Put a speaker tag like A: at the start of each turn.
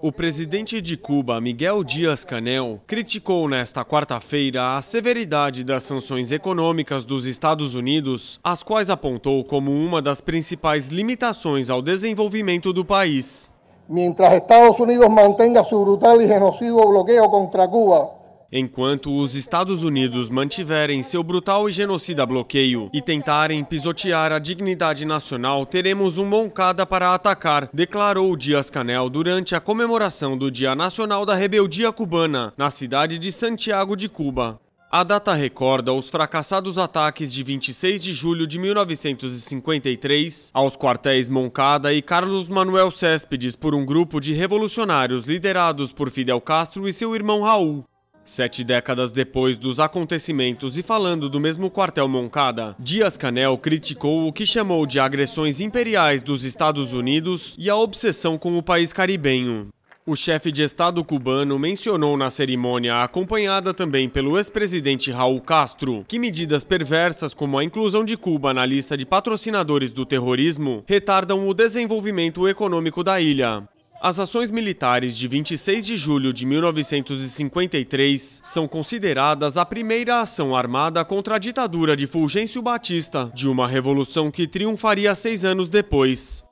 A: O presidente de Cuba, Miguel Dias-Canel, criticou nesta quarta-feira a severidade das sanções econômicas dos Estados Unidos, as quais apontou como uma das principais limitações ao desenvolvimento do
B: país. Mientras Estados Unidos mantenga seu brutal e genocidio bloqueio contra Cuba,
A: enquanto os Estados Unidos mantiverem seu brutal e genocida bloqueio e tentarem pisotear a dignidade nacional, teremos um moncada para atacar, declarou Dias-Canel durante a comemoração do Dia Nacional da Rebeldia Cubana, na cidade de Santiago de Cuba. A data recorda os fracassados ataques de 26 de julho de 1953 aos quartéis Moncada e Carlos Manuel Céspedes por um grupo de revolucionários liderados por Fidel Castro e seu irmão Raul. Sete décadas depois dos acontecimentos e falando do mesmo quartel Moncada, Dias-Canel criticou o que chamou de agressões imperiais dos Estados Unidos e a obsessão com o país caribenho. O chefe de Estado cubano mencionou na cerimônia, acompanhada também pelo ex-presidente Raul Castro, que medidas perversas como a inclusão de Cuba na lista de patrocinadores do terrorismo retardam o desenvolvimento econômico da ilha. As ações militares de 26 de julho de 1953 são consideradas a primeira ação armada contra a ditadura de Fulgêncio Batista, de uma revolução que triunfaria seis anos depois.